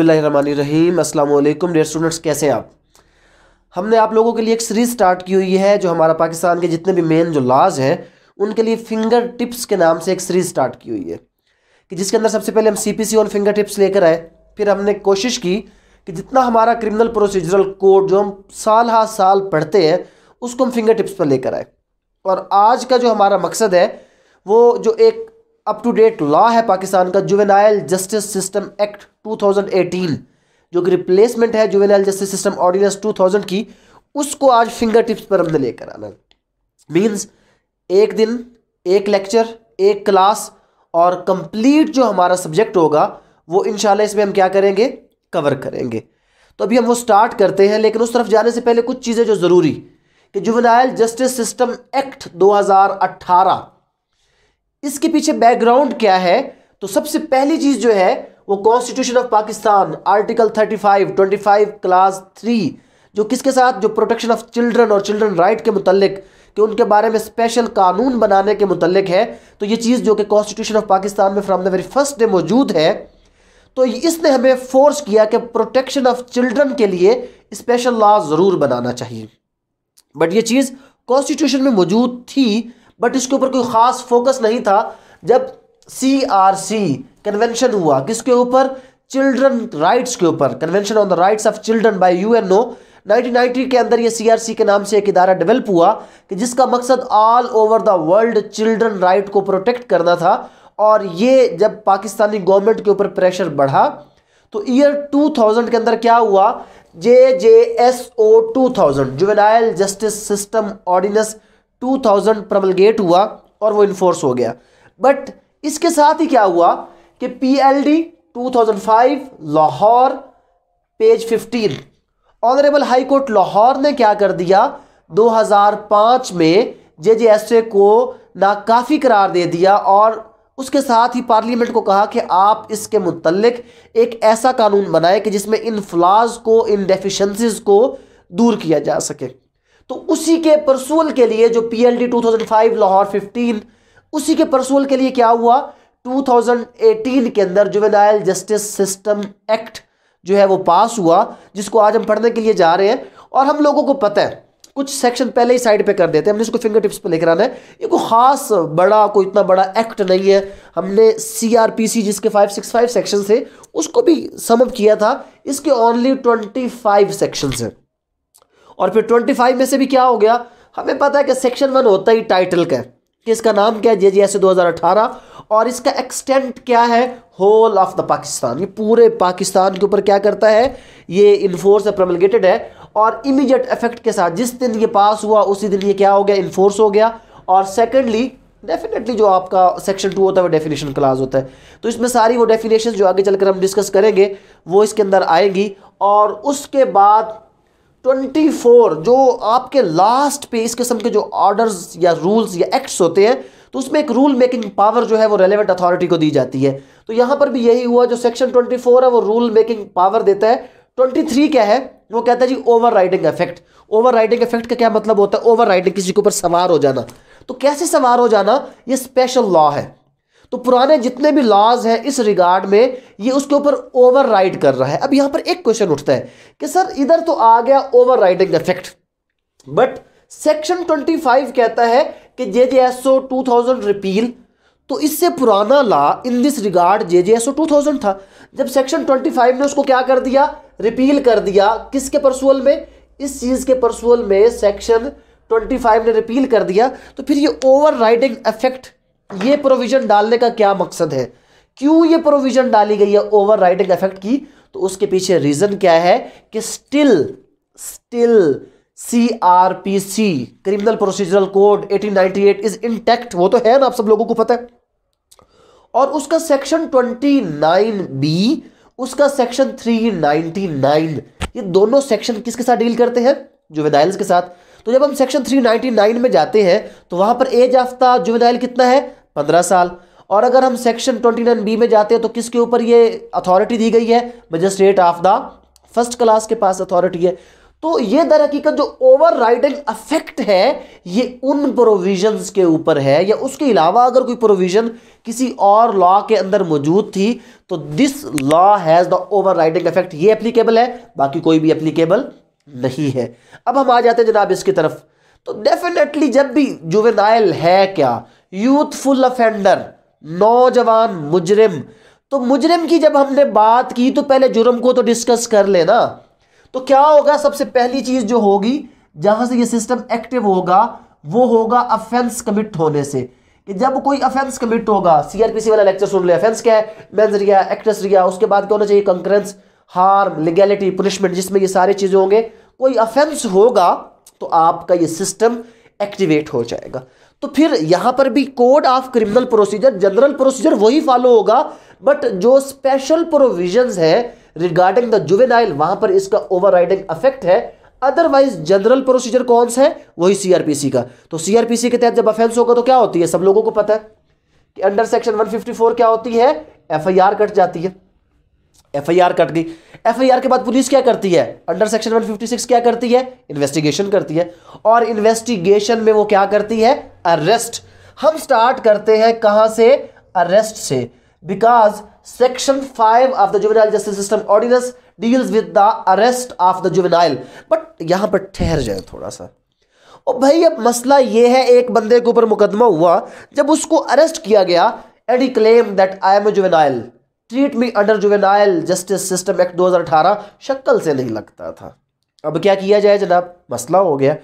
अस्सलाम वालेकुम dear students कैसे हैं आप हमने आप लोगों के लिए एक सीरीज़ स्टार्ट की हुई है जो हमारा पाकिस्तान के जितने भी मेन जो लाज हैं उनके लिए फिंगर टिप्स के नाम से एक सीरीज़ स्टार्ट की हुई है कि जिसके अंदर सबसे पहले हम C P C on finger tips लेकर आए फिर हमने कोशिश की कि जितना हमारा क्रिमिनल प्रोसीजरल कोड जो हम साल हा साल पढ़ते हैं उसको हम फिंगर टिप्स पर लेकर आए और आज का जो हमारा मकसद है वो जो एक अप टू डेट लॉ है पाकिस्तान का जुवेनाइल जस्टिस सिस्टम एक्ट 2018 जो कि रिप्लेसमेंट है जुवेनाइल जस्टिस सिस्टम ऑर्डिनेंस 2000 की उसको आज फिंगर टिप्स पर हमने लेकर आना मींस एक दिन एक लेक्चर एक क्लास और कंप्लीट जो हमारा सब्जेक्ट होगा वो इनशाला इसमें हम क्या करेंगे कवर करेंगे तो अभी हम वो स्टार्ट करते हैं लेकिन उस तरफ जाने से पहले कुछ चीज़ें जो ज़रूरी कि जुवेनाइल जस्टिस सिस्टम एक्ट 2018 इसके पीछे बैकग्राउंड क्या है तो सबसे पहली चीज़ जो है वो constitution of Pakistan article 35 25 clause three जो किसके साथ जो प्रोटेक्शन ऑफ चिल्ड्रन और चिल्ड्रन राइट के मुतलक कि उनके बारे में स्पेशल कानून बनाने के मुतलक है तो ये चीज़ जो कि कॉन्स्टिट्यूशन ऑफ पाकिस्तान में from the very first day मौजूद है तो इसने हमें फोर्स किया कि प्रोटेक्शन ऑफ चिल्ड्रन के लिए स्पेशल लॉ ज़रूर बनाना चाहिए बट ये चीज़ कॉन्स्टिट्यूशन में मौजूद थी बट इसके ऊपर कोई ख़ास फोकस नहीं था जब सी आर सी कन्वेंशन हुआ किसके ऊपर चिल्ड्रन राइट्स के ऊपर convention on the rights of children by UNO 1990 के अंदर ये सीआरसी के नाम से एक इदारा डेवलप हुआ कि जिसका मकसद all over the world children right को प्रोटेक्ट करना था और ये जब पाकिस्तानी गवर्नमेंट के ऊपर प्रेशर बढ़ा तो ईयर 2000 के अंदर क्या हुआ J J S O two thousand juvenile justice system ordinance 2000 promulgate हुआ और वो इन्फोर्स हो गया बट इसके साथ ही क्या हुआ कि PLD 2005 Lahore page 15 honourable high court Lahore ने क्या कर दिया 2005 में जे जे एस ए को नाकाफ़ी करार दे दिया और उसके साथ ही पार्लियामेंट को कहा कि आप इसके मुतलक एक ऐसा कानून बनाए कि जिसमें इन फ्लाज को इन डेफिशंसिस को दूर किया जा सके तो उसी के परसूल के लिए जो पीएलडी 2005 लाहौर 15 उसी के परसूल के लिए क्या हुआ 2018 के अंदर जुवेनाइल जस्टिस सिस्टम एक्ट जो है वो पास हुआ जिसको आज हम पढ़ने के लिए जा रहे हैं और हम लोगों को पता है कुछ सेक्शन पहले ही साइड पे कर देते हैं हमने इसको फिंगर टिप्स पे लेकर आना है ये कोई खास बड़ा कोई इतना बड़ा एक्ट नहीं है हमने सीआरपीसी जिसके 565 सेक्शन थे उसको भी समअप किया था इसके ओनली 25 सेक्शन है और फिर 25 में से भी क्या हो गया हमें पता है कि सेक्शन वन होता ही टाइटल का है कि इसका नाम क्या है जे जे एस दो और इसका एक्सटेंट क्या है होल ऑफ द पाकिस्तान ये पूरे पाकिस्तान के ऊपर क्या करता है ये इन्फोर्स है प्रमलगेटेड है और इमीडिएट इफेक्ट के साथ जिस दिन ये पास हुआ उसी दिन ये क्या हो गया इन्फोर्स हो गया और सेकेंडली डेफिनेटली जो आपका सेक्शन टू होता है वो डेफिनेशन क्लास होता है तो इसमें सारी वो डेफिनेशन जो आगे चलकर हम डिस्कस करेंगे वो इसके अंदर आएगी और उसके बाद ट्वेंटी फोर जो आपके लास्ट पे इस किस्म के जो ऑर्डर्स या रूल्स या एक्ट्स होते हैं तो उसमें एक रूल मेकिंग पावर जो है वो रेलेवेंट अथॉरिटी को दी जाती है तो यहाँ पर भी यही हुआ जो सेक्शन ट्वेंटी फोर है वो रूल मेकिंग पावर देता है ट्वेंटी थ्री क्या है वो कहता है जी overriding effect overriding effect का क्या मतलब होता है ओवर राइडिंग किसी के ऊपर सवार हो जाना तो कैसे सवार हो जाना ये स्पेशल लॉ है तो पुराने जितने भी लॉज हैं इस रिगार्ड में ये उसके ऊपर ओवर राइड कर रहा है अब यहां पर एक क्वेश्चन उठता है कि सर इधर तो आ गया overriding effect but section 25 कहता है कि J J S O two thousand repeal तो इससे पुराना law in this regard J J S O two thousand था जब सेक्शन 25 ने उसको क्या कर दिया रिपील कर दिया किसके परसुअल में इस चीज़ के परसुअल में सेक्शन 25 ने रिपील कर दिया तो फिर ये ओवर राइडिंग इफेक्ट ये प्रोविजन डालने का क्या मकसद है क्यों ये प्रोविजन डाली गई है ओवर राइडिंग इफेक्ट की तो उसके पीछे रीजन क्या है कि still still C R P C criminal procedural code 1898 is intact वो तो है ना आप सब लोगों को पता है और उसका सेक्शन 29 बी उसका सेक्शन 399 ये दोनों सेक्शन किसके साथ डील करते हैं जुवेनाइल्स के साथ तो जब हम सेक्शन 399 में जाते हैं तो वहां पर एज आफ्ता जुवेदाइल कितना है पंद्रह साल और अगर हम सेक्शन ट्वेंटी नाइन बी में जाते हैं तो किसके ऊपर ये अथॉरिटी दी गई है magistrate of the first class के पास अथॉरिटी है तो ये दर हकीकत जो ओवर राइडिंग अफेक्ट है ये उन प्रोविजन के ऊपर है या उसके अलावा अगर कोई प्रोविजन किसी और लॉ के अंदर मौजूद थी तो this law has the overriding effect ये एप्लीकेबल है बाकी कोई भी एप्लीकेबल नहीं है अब हम आ जाते हैं जनाब इसकी तरफ तो डेफिनेटली जब भी जुवेनाइल है क्या यूथफुल अफेंडर नौजवान मुजरिम तो मुजरिम की जब हमने बात की तो पहले जुर्म को तो डिस्कस कर लेना तो क्या होगा सबसे पहली चीज जो होगी जहां से ये सिस्टम एक्टिव होगा वो होगा अफेंस कमिट होने से कि जब कोई अफेंस कमिट होगा सीआरपीसी वाला लेक्चर सुन ले अफेंस क्या है मेंस रिया एक्ट्रेस रिया उसके बाद क्या होना चाहिए कंकरेंस हार्म लीगैलिटी पुनिशमेंट जिसमें ये सारी चीज़ें होंगे कोई अफेंस होगा तो आपका ये सिस्टम एक्टिवेट हो जाएगा तो फिर यहां पर भी code of criminal procedure general procedure वही फॉलो होगा बट जो स्पेशल प्रोविजंस है रिगार्डिंग द जुवेनाइल वहां पर इसका ओवरराइडिंग अफेक्ट है अदरवाइज जनरल प्रोसीजर कौन सा है वही सीआरपीसी का तो सीआरपीसी के तहत जब अफेंस होगा तो क्या होती है सब लोगों को पता है कि अंडर सेक्शन 154 क्या होती है एफआईआर कट जाती है एफआईआर कट गई एफआईआर के बाद पुलिस क्या करती है अंडर सेक्शन 156 क्या करती है इन्वेस्टिगेशन करती है और इन्वेस्टिगेशन में वो क्या करती है अरेस्ट हम स्टार्ट करते हैं कहां से अरेस्ट से because section five of the juvenile justice system ordinance deals with the arrest of the juvenile but यहां पर ठहर जाए थोड़ा सा और भाई अब मसला ये है एक बंदे के ऊपर मुकदमा हुआ जब उसको अरेस्ट किया गया and he claim that I am a juvenile treat me under juvenile justice system act 2018 शक्ल से नहीं लगता था अब क्या किया जाए जनाब मसला हो गया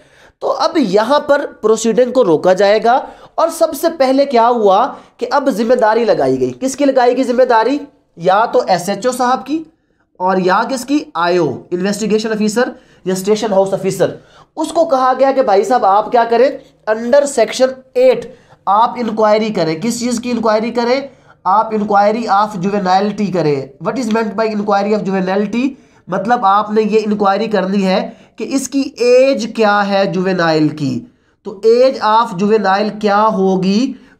तो अब यहाँ पर प्रोसीडिंग को रोका जाएगा और सबसे पहले क्या हुआ कि अब जिम्मेदारी लगाई गई किसकी लगाई गई जिम्मेदारी या तो एसएचओ साहब की और या किसकी आईओ इन्वेस्टिगेशन ऑफिसर या स्टेशन हाउस ऑफिसर उसको कहा गया कि भाई साहब आप क्या करें अंडर सेक्शन एट आप इंक्वायरी करें किस चीज़ की इंक्वायरी करें आप इंक्वायरी ऑफ जुवेनाइलिटी करें what is meant by inquiry of juvenility मतलब आपने ये इंक्वायरी करनी है कि इसकी एज क्या है जुवेनाइल की तो एज ऑफ जुवेनाइल क्या होगी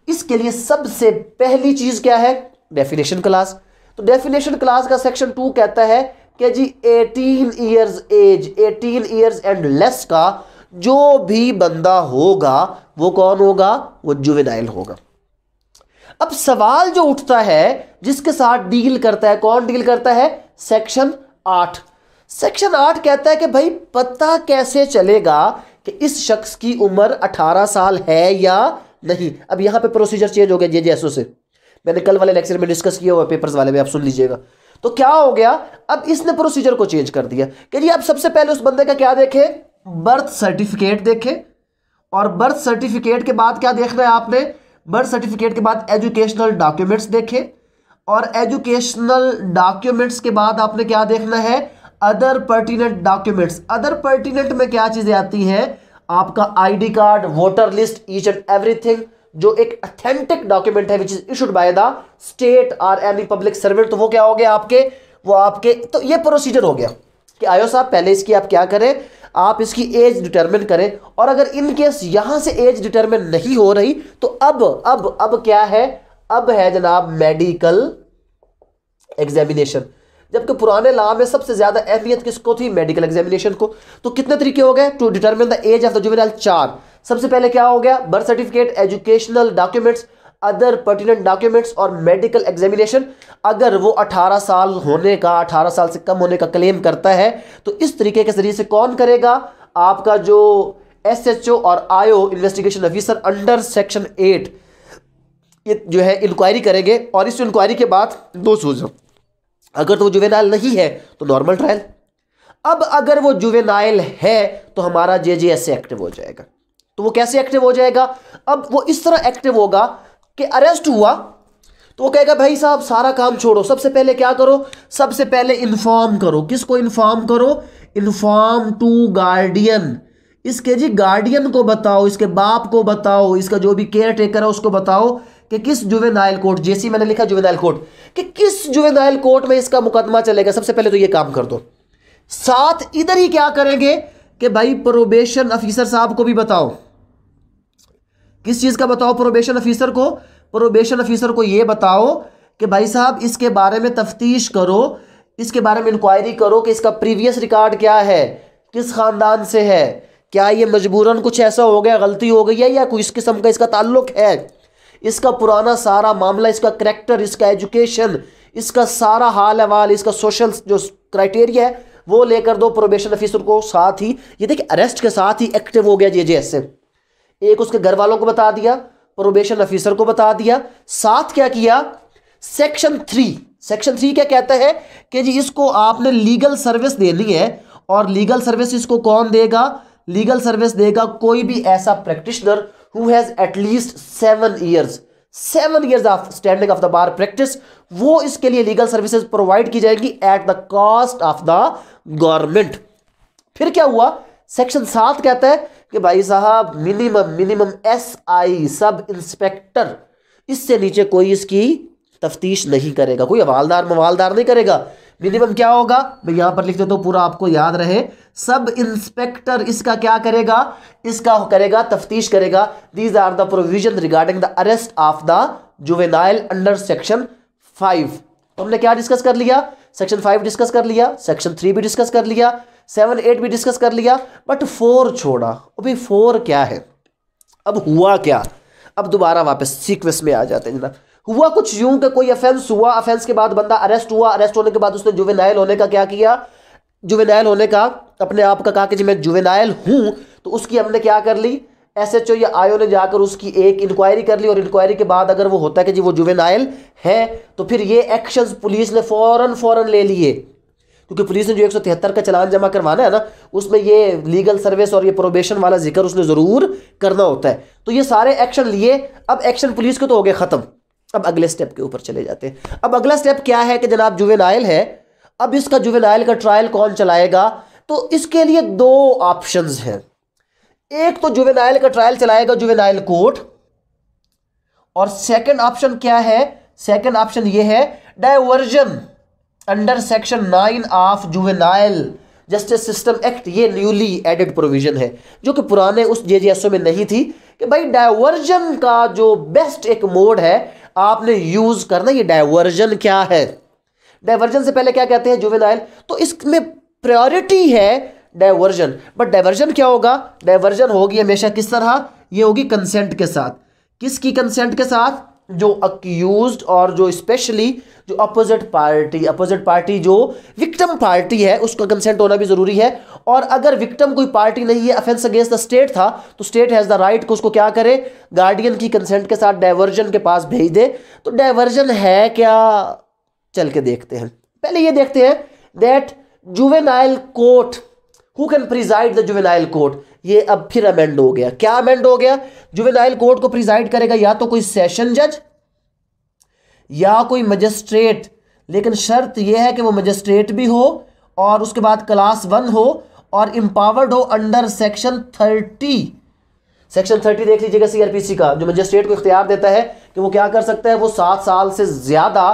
इसके लिए सबसे पहली चीज़ क्या है डेफिनेशन क्लास तो डेफिनेशन क्लास का सेक्शन टू कहता है कि जी eighteen years age eighteen years and less का जो भी बंदा होगा वो कौन होगा वो जुवेनाइल होगा अब सवाल जो उठता है जिसके साथ डील करता है कौन डील करता है सेक्शन आठ सेक्शन आठ कहता है कि भाई पता कैसे चलेगा कि इस शख्स की उम्र अठारह साल है या नहीं अब यहां पे प्रोसीजर चेंज हो गया जे जे से मैंने कल वाले लेक्चर में डिस्कस किया हुआ पेपर्स वाले में आप सुन लीजिएगा तो क्या हो गया अब इसने प्रोसीजर को चेंज कर दिया कि जी आप सबसे पहले उस बंदे का क्या देखें बर्थ सर्टिफिकेट देखें और बर्थ सर्टिफिकेट के बाद क्या देखना है आपने बर्थ सर्टिफिकेट के बाद एजुकेशनल डॉक्यूमेंट्स देखें और एजुकेशनल डॉक्यूमेंट्स के बाद आपने क्या देखना है other pertinent documents other pertinent में क्या चीज़ें आती हैं आपका ID card voter list each and everything जो एक अथेंटिक डॉक्यूमेंट है which is issued by the state और एनी पब्लिक सर्वेंट तो वो क्या हो गया आपके वो आपके तो ये प्रोसीजर हो गया कि आयो साहब पहले इसकी आप क्या करें आप इसकी एज डिटर्मिन करें और अगर इन केस यहां से एज डिटर्मिन नहीं हो रही तो अब अब अब क्या है अब है जनाब मेडिकल एग्जामिनेशन जबकि पुराने ला में सबसे ज्यादा अहमियत किसको थी मेडिकल एग्जामिनेशन को तो कितने तरीके हो गए to determine the age of the juvenile चार सबसे पहले क्या हो गया birth certificate educational documents other pertinent documents और मेडिकल एग्जामिनेशन अगर वो 18 साल होने का 18 साल से कम होने का क्लेम करता है तो इस तरीके के जरिए से कौन करेगा आपका जो एस एच ओ और I O investigation officer under section eight ये जो है इंक्वायरी करेंगे और इस इंक्वायरी के बाद दो सूझ अगर तो वो जुवेनाइल नहीं है तो नॉर्मल ट्रायल अब अगर वो जुवेनाइल है तो हमारा जे जे एस एक्टिव हो जाएगा तो वो कैसे एक्टिव हो जाएगा अब वो इस तरह एक्टिव होगा कि अरेस्ट हुआ तो वो कहेगा भाई साहब सारा काम छोड़ो सबसे पहले क्या करो सबसे पहले इन्फॉर्म करो किसको इन्फॉर्म करो इन्फॉर्म टू गार्डियन इसके जी गार्डियन को बताओ इसके बाप को बताओ इसका जो भी केयर टेकर है उसको बताओ कि किस जुवेनाइल कोर्ट जैसी मैंने लिखा जुवेनाइल कोर्ट कि किस जुवेनाइल कोर्ट में इसका मुकदमा चलेगा सबसे पहले तो ये काम कर दो साथ इधर ही क्या करेंगे कि भाई प्रोबेशन ऑफिसर साहब को भी बताओ किस चीज़ का बताओ प्रोबेशन ऑफिसर को प्रोबेशन ऑफिसर को ये बताओ कि भाई साहब इसके बारे में तफ्तीश करो इसके बारे में इंक्वायरी करो कि इसका प्रीवियस रिकॉर्ड क्या है किस ख़ानदान से है क्या ये मजबूरन कुछ ऐसा हो गया गलती हो गई है या इस किस्म का इसका ताल्लुक है इसका पुराना सारा मामला इसका करेक्टर इसका एजुकेशन इसका सारा हाल हवाल इसका सोशल जो क्राइटेरिया है वो लेकर दो प्रोबेशन ऑफिसर को साथ ही ये देखिए अरेस्ट के साथ ही एक्टिव हो गया जे जे एस से एक उसके घर वालों को बता दिया प्रोबेशन ऑफिसर को बता दिया साथ क्या किया सेक्शन थ्री सेक्शन थ्री क्या कहता है कि जी इसको आपने लीगल सर्विस देनी है और लीगल सर्विस इसको कौन देगा लीगल सर्विस देगा कोई भी ऐसा practitioner who has at least seven years seven years of standing of the bar practice वो इसके लिए लीगल सर्विसेज प्रोवाइड की जाएगी at the cost of the government फिर क्या हुआ सेक्शन सात कहता है कि भाई साहब minimum minimum S I sub inspector इससे नीचे कोई इसकी तफ्तीश नहीं करेगा कोई हवालदार मवालदार नहीं करेगा मिनिमम क्या होगा मैं यहां पर लिख देता हूं पूरा आपको याद रहे सब इंस्पेक्टर इसका क्या करेगा इसका करेगा तफ्तीश करेगा these are the provision regarding the arrest of the juvenile under section five हमने क्या डिस्कस कर लिया सेक्शन फाइव डिस्कस कर लिया सेक्शन थ्री भी डिस्कस कर लिया सेवन एट भी डिस्कस कर लिया बट फोर छोड़ा अभी फोर क्या है अब हुआ क्या अब दोबारा वापस सीक्वेंस में आ जाते हैं जनाब हुआ कुछ यूं का कोई अफेंस हुआ अफेंस के बाद बंदा अरेस्ट हुआ अरेस्ट होने के बाद उसने जुवेनाइल होने का क्या किया जुवेनाइल होने का अपने आप का कहा कि जी मैं जुवेनाइल हूं तो उसकी हमने क्या कर ली एस एच ओ या आयो ने जाकर उसकी एक इंक्वायरी कर ली और इंक्वायरी के बाद अगर वो होता है कि जी वो जुवेनाइल है तो फिर ये एक्शंस पुलिस ने फौरन फौरन ले लिए क्योंकि पुलिस ने जो एक का चलान जमा करवाना है ना उसमें ये लीगल सर्विस और ये प्रोबेशन वाला जिक्र उसने ज़रूर करना होता है तो ये सारे एक्शन लिए अब एक्शन पुलिस के तो हो गए ख़त्म अब अगले स्टेप के ऊपर चले जाते हैं अब अगला स्टेप क्या है कि जनाब जुवेनाइल है अब इसका जुवेनाइल का ट्रायल कौन चलाएगा तो इसके लिए दो ऑप्शन हैं एक तो जुवेनाइल का ट्रायल चलाएगा जुवेनाइल कोर्ट और सेकेंड ऑप्शन क्या है सेकेंड ऑप्शन ये है diversion under section nine of juvenile justice system act ये न्यूली एडेड प्रोविजन है जो कि पुराने उस जे जी में नहीं थी कि भाई डायवर्जन का जो बेस्ट एक मोड है आपने यूज़ करना ये डाइवर्जन क्या है डायवर्जन से पहले क्या कहते हैं जुवेनाइल तो इसमें प्रायोरिटी है डाइवर्जन बट डायवर्जन क्या होगा डायवर्जन होगी हमेशा किस तरह ये होगी कंसेंट के साथ किसकी कंसेंट के साथ जो अक्यूज और जो स्पेशली जो अपोजिट पार्टी अपोजिट पार्टी जो विक्टम पार्टी है उसका कंसेंट होना भी जरूरी है और अगर विक्टम कोई पार्टी नहीं है अफेंस अगेंस्ट द स्टेट था तो स्टेट हैज़ द राइट को उसको क्या करे गार्डियन की कंसेंट के साथ डायवर्जन के पास भेज दे तो डायवर्जन है क्या चल के देखते हैं पहले ये देखते हैं that juvenile court who can preside the juvenile court ये अब फिर अमेंड हो गया क्या अमेंड हो गया जुवेनाइल कोर्ट को प्रिजाइड करेगा या तो कोई सेशन जज या कोई मजिस्ट्रेट लेकिन शर्त यह है कि वो मजिस्ट्रेट भी हो और उसके बाद क्लास वन हो और इम्पावर्ड हो under section thirty section thirty देख लीजिएगा सीआरपीसी का जो मजिस्ट्रेट को इख्तियार देता है कि वो क्या कर सकता है वो सात साल से ज़्यादा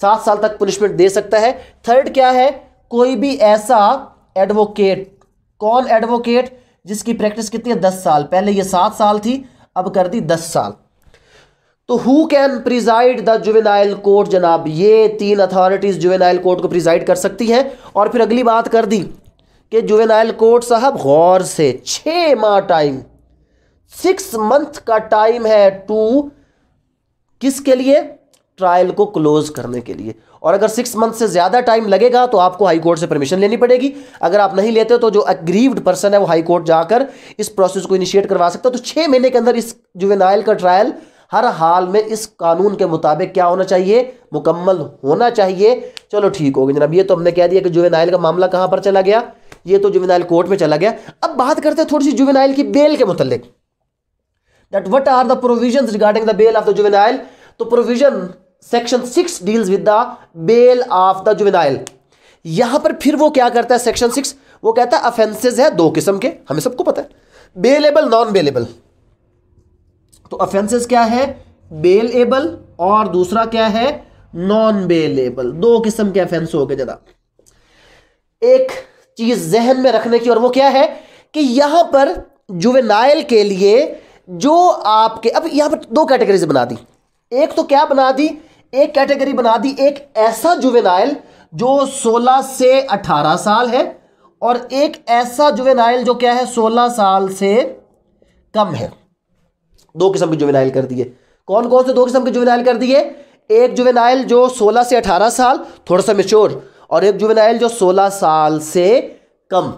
सात साल तक पनिशमेंट दे सकता है थर्ड क्या है कोई भी ऐसा एडवोकेट कौन एडवोकेट जिसकी प्रैक्टिस कितनी है दस साल पहले ये सात साल थी अब कर दी दस साल तो who can preside the juvenile court जनाब ये तीन अथॉरिटीज़ जुवेनाइल कोर्ट को प्रिजाइड कर सकती हैं और फिर अगली बात कर दी कि जुवेनाइल कोर्ट साहब गौर से छ माह टाइम सिक्स मंथ का टाइम है टू किसके लिए ट्रायल को क्लोज करने के लिए और अगर सिक्स मंथ से ज़्यादा टाइम लगेगा तो आपको हाई कोर्ट से परमिशन लेनी पड़ेगी अगर आप नहीं लेते तो जो अग्रीव्ड पर्सन है वो हाई कोर्ट जाकर इस प्रोसेस को इनिशिएट करवा सकता है तो छह महीने के अंदर इस जुवेनाइल का ट्रायल हर हाल में इस कानून के मुताबिक क्या होना चाहिए मुकम्मल होना चाहिए चलो ठीक हो गया जनाब ये तो हमने कह दिया कि जुवेनाइल का मामला कहां पर चला गया ये तो जुवेनाइल कोर्ट में चला गया अब बात करते हैं थोड़ी सी जुवेनाइल की बेल के मुतालिक that what are the provision regarding the bail of the juvenile तो provision section six deals with the bail of the juvenile यहां पर फिर वो क्या करता है सेक्शन सिक्स वो कहता है अफेंसेज है दो किस्म के हमें सबको पता है बेलेबल नॉन बेलेबल तो अफेंसेज क्या है बेल एबल और दूसरा क्या है नॉन बेलेबल दो किस्म के अफेंस हो गए जनाब एक चीज जहन में रखने की और वो क्या है कि यहां पर जुवेनाइल के लिए जो आपके अब यहां पर दो कैटेगरीज बना दी एक तो क्या बना दी एक कैटेगरी बना दी एक ऐसा जुवेनाइल जो 16 से 18 साल है और एक ऐसा जुवेनाइल जो क्या है 16 साल से कम है दो किस्म के जुवेनाइल कर दिए कौन कौन से दो किस्म के जुवेनाइल कर दिए एक जुवेनाइल जो 16 से 18 साल थोड़ा सा मिच्योर और एक जुवेनाइल जो 16 साल से कम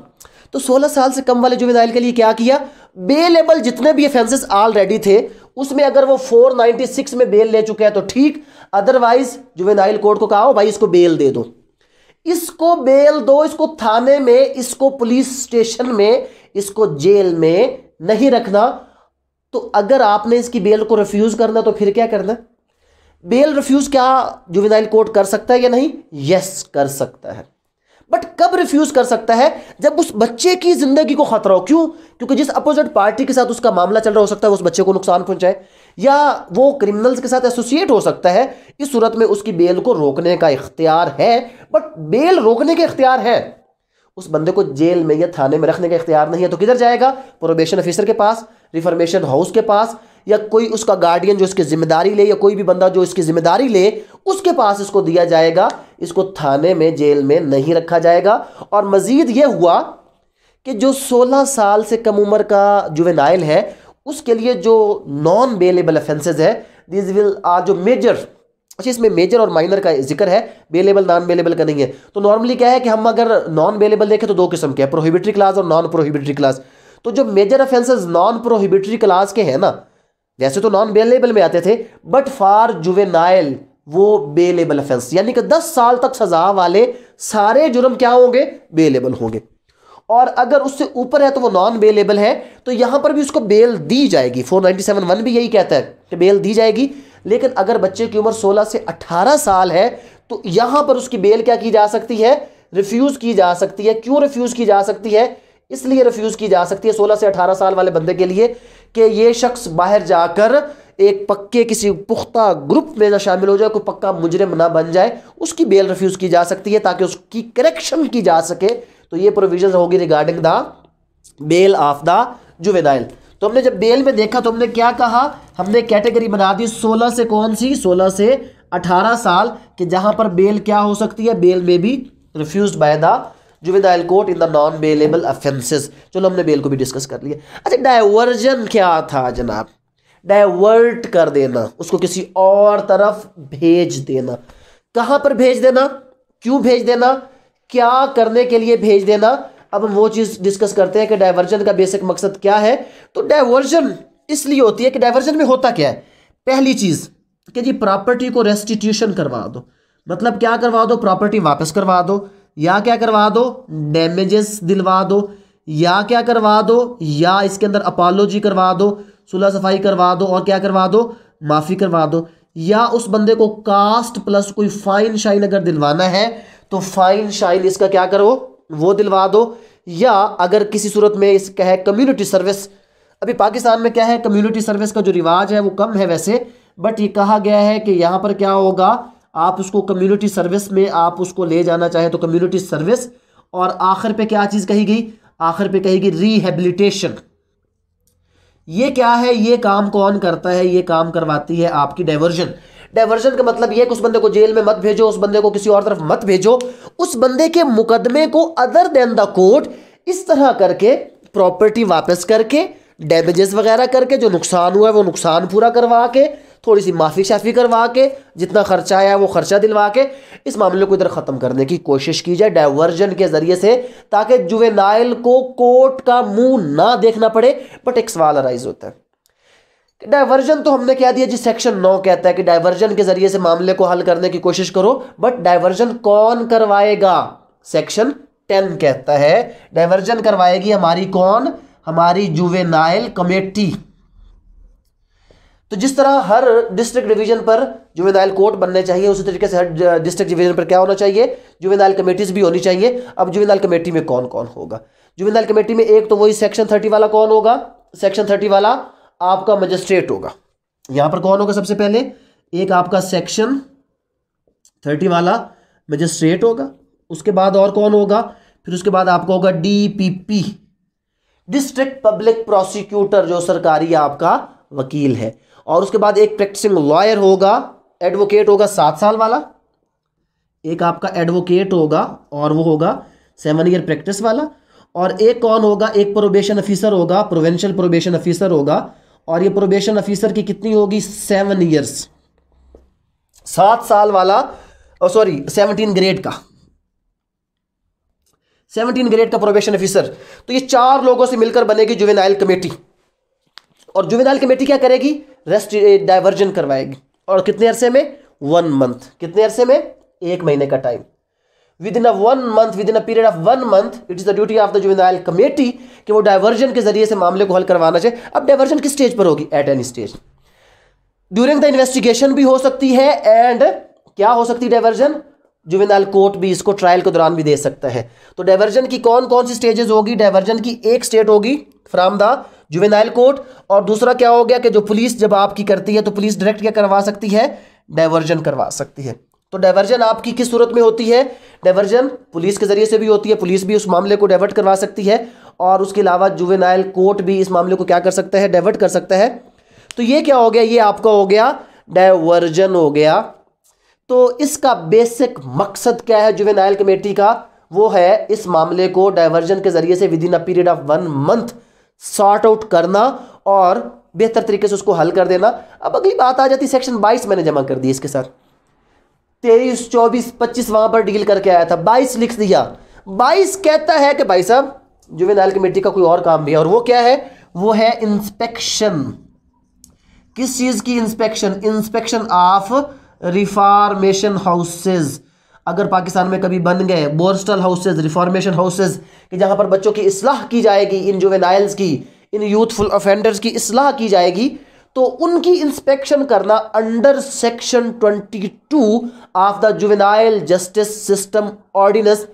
तो 16 साल से कम वाले जुवेनाइल के लिए क्या किया बेलेबल जितने भी ऑफेंसेस ऑलरेडी थे उसमें अगर वो 496 में बेल ले चुके हैं तो ठीक अदरवाइज जुवेनाइल कोर्ट को कहा भाई इसको बेल दे दो इसको बेल दो इसको थाने में इसको पुलिस स्टेशन में इसको जेल में नहीं रखना तो अगर आपने इसकी बेल को रिफ्यूज करना तो फिर क्या करना बेल रिफ्यूज क्या जुवेनाइल कोर्ट कर सकता है या नहीं यस कर सकता है बट कब रिफ्यूज कर सकता है जब उस बच्चे की जिंदगी को खतरा हो क्यों क्योंकि जिस अपोजिट पार्टी के साथ उसका मामला चल रहा हो सकता है उस बच्चे को नुकसान पहुंचाए या वो क्रिमिनल्स के साथ एसोसिएट हो सकता है इस सूरत में उसकी बेल को रोकने का इख्तियार है बट बेल रोकने के इख्तियार है उस बंदे को जेल में या थाने में रखने का इख्तियार नहीं है तो किधर जाएगा प्रोबेशन ऑफिसर के पास रिफॉर्मेशन हाउस के पास या कोई उसका गार्डियन जो इसकी जिम्मेदारी ले या कोई भी बंदा जो इसकी जिम्मेदारी ले उसके पास इसको दिया जाएगा इसको थाने में जेल में नहीं रखा जाएगा और मजीद यह हुआ कि जो 16 साल से कम उम्र का जुवेनाइल है उसके लिए जो नॉन बेलेबल अफेंसेज है दिस विल आर जो मेजर अच्छा इसमें मेजर और माइनर का जिक्र है बेलेबल नॉन बेलेबल का नहीं है तो नॉर्मली क्या है कि हम अगर नॉन बेलेबल देखें तो दो किस्म के हैं प्रोहिबिटरी क्लास और नॉन प्रोहिबिटरी क्लास तो जो major offences non prohibitory class के हैं ना जैसे तो नॉन बेलेबल में आते थे बट फॉर जुवेनाइल वो बेलेबल अफेंस यानी कि 10 साल तक सजा वाले सारे जुर्म क्या होंगे बेलेबल होंगे और अगर उससे ऊपर है तो वो नॉन बेलेबल है तो यहां पर भी उसको बेल दी जाएगी फोर वन भी यही कहता है कि बेल दी जाएगी लेकिन अगर बच्चे की उम्र सोलह से अट्ठारह साल है तो यहां पर उसकी बेल क्या की जा सकती है रिफ्यूज की जा सकती है क्यों रिफ्यूज की जा सकती है इसलिए रिफ्यूज की जा सकती है सोलह से अठारह साल वाले बंदे के लिए कि ये शख्स बाहर जाकर एक पक्के किसी पुख्ता ग्रुप में ना शामिल हो जाए कोई पक्का मुजरिम ना बन जाए उसकी बेल रिफ्यूज़ की जा सकती है ताकि उसकी करेक्शन की जा सके तो ये प्रोविजन होगी regarding the bail of the juvenile तो हमने जब बेल में देखा तो हमने क्या कहा हमने कैटेगरी बना दी सोलह से कौन सी सोलह से अठारह साल कि जहां पर बेल क्या हो सकती है बेल में भी refuse by the juvenile court in the non bailable offences चलो हमने बेल को भी डिस्कस कर लिया अच्छा डाइवर्जन क्या था जनाब डाइवर्ट कर देना उसको किसी और तरफ भेज देना कहां पर भेज देना क्यों भेज देना क्या करने के लिए भेज देना अब हम वो चीज़ डिस्कस करते हैं कि डाइवर्जन का बेसिक मकसद क्या है तो डाइवर्जन इसलिए होती है कि डाइवर्जन में होता क्या है पहली चीज़ कि जी प्रॉपर्टी को रेस्टिट्यूशन करवा दो मतलब क्या करवा दो प्रॉपर्टी वापस करवा दो या क्या करवा दो डैमेजेस दिलवा दो या क्या करवा दो या इसके अंदर अपालोजी करवा दो सुलह सफाई करवा दो और क्या करवा दो माफ़ी करवा दो या उस बंदे को कास्ट प्लस कोई फाइन शाइन अगर दिलवाना है तो फाइन शाइन इसका क्या करो वो दिलवा दो या अगर किसी सूरत में इसका है कम्युनिटी सर्विस अभी पाकिस्तान में क्या है कम्युनिटी सर्विस का जो रिवाज है वो कम है वैसे बट ये कहा गया है कि यहाँ पर क्या होगा आप उसको कम्युनिटी सर्विस में आप उसको ले जाना चाहें तो कम्युनिटी सर्विस और आखिर पे क्या चीज़ कही गई आखिर पे कही गई रिहेबिलिटेशन ये क्या है ये काम कौन करता है ये काम करवाती है आपकी डाइवर्जन डाइवर्जन का मतलब यह है कि उस बंदे को जेल में मत भेजो उस बंदे को किसी और तरफ मत भेजो उस बंदे के मुकदमे को अदर देन द कोर्ट इस तरह करके प्रॉपर्टी वापस करके डैमेजेस वगैरह करके जो नुकसान हुआ है वो नुकसान पूरा करवा के थोड़ी सी माफ़ी शाफ़ी करवा के जितना खर्चा आया वो खर्चा दिलवा के इस मामले को इधर ख़त्म करने की कोशिश की जाए डाइवर्जन के ज़रिए से ताकि जुवेनाइल को कोर्ट का मुंह ना देखना पड़े बट एक सवाल अराइज होता है डाइवर्जन तो हमने कह दिया जी सेक्शन नौ कहता है कि डाइवर्जन के जरिए से मामले को हल करने की कोशिश करो बट डाइवर्जन कौन करवाएगा सेक्शन टेन कहता है डाइवर्जन करवाएगी हमारी कौन हमारी जुवेनाइल कमेटी तो जिस तरह हर डिस्ट्रिक्ट डिवीजन पर जुवेनाइल कोर्ट बनने चाहिए उसी तरीके से हर डिस्ट्रिक्ट डिवीजन पर क्या होना चाहिए जुवेनाइल कमेटीज भी होनी चाहिए अब जुवेनाइल कमेटी में कौन कौन होगा जुवेनाइल कमेटी में एक तो वही सेक्शन थर्टी वाला कौन होगा सेक्शन थर्टी वाला आपका मजिस्ट्रेट होगा यहां पर कौन होगा सबसे पहले एक आपका सेक्शन थर्टी वाला मजिस्ट्रेट होगा उसके बाद और कौन होगा फिर उसके बाद आपका होगा डीपीपी डिस्ट्रिक्ट पब्लिक प्रोसिक्यूटर जो सरकारी आपका वकील है और उसके बाद एक प्रैक्टिसिंग लॉयर होगा एडवोकेट होगा सात साल वाला एक आपका एडवोकेट होगा और वो होगा सेवन ईयर प्रैक्टिस वाला और एक कौन होगा एक प्रोबेशन ऑफिसर होगा प्रोवेंशियल प्रोबेशन ऑफिसर होगा और ये प्रोबेशन ऑफिसर की कितनी होगी सेवन ईयर्स सात साल वाला सॉरी सेवनटीन ग्रेड का सेवनटीन ग्रेड का प्रोबेशन ऑफिसर तो ये चार लोगों से मिलकर बनेगी जुवेनाइल कमेटी और जुवेनाइल कमेटी क्या करेगी रेस्ट डाइवर्जन करवाएगी और कितने अरसे में वन मंथ कितने अरसे में एक महीने का time within a one month within a period of one month it is the duty of the juvenile committee कि वो डाइवर्जन के जरिए से मामले को हल करवाना चाहिए अब डाइवर्जन किस स्टेज पर होगी at any stage during the investigation भी हो सकती है एंड क्या हो सकती है डाइवर्जन जुवेनाइल कोर्ट भी इसको ट्रायल के दौरान भी दे सकता है तो डाइवर्जन की कौन कौन सी स्टेजेस होगी डाइवर्जन की एक स्टेट होगी फ्रॉम द जुवेनाइल कोर्ट और दूसरा क्या हो गया कि जो पुलिस जब आपकी करती है तो पुलिस डायरेक्ट क्या करवा सकती है डायवर्जन करवा सकती है तो डायवर्जन आपकी किस सूरत में होती है डायवर्जन पुलिस के जरिए से भी होती है पुलिस भी उस मामले को डाइवर्ट करवा सकती है और उसके अलावा जुवेनाइल कोर्ट भी इस मामले को क्या कर सकता है डाइवर्ट कर सकता है तो ये क्या हो गया ये आपका हो गया डायवर्जन हो गया तो इसका बेसिक मकसद क्या है जुवेनाइल कमेटी का वो है इस मामले को डायवर्जन के जरिए से within a period of one month sort out करना और बेहतर तरीके से उसको हल कर देना अब अगली बात आ जाती सेक्शन बाईस मैंने जमा कर दी इसके साथ तेईस चौबीस पच्चीस वहां पर डील करके आया था बाईस लिख दिया बाईस कहता है कि भाई साहब जुवेनाइल कमेटी का कोई और काम भी है और वो क्या है वो है इंस्पेक्शन किस चीज की inspection inspection of reformation houses अगर पाकिस्तान में कभी बन गए बोर्स्टल हाउसेज रिफॉर्मेशन हाउसेज कि जहाँ पर बच्चों की असलाह की जाएगी इन जुवेनाइल्स की इन यूथफुल ऑफेंडर्स की असलाह की जाएगी तो उनकी इंस्पेक्शन करना under section 22 of the juvenile justice system ordinance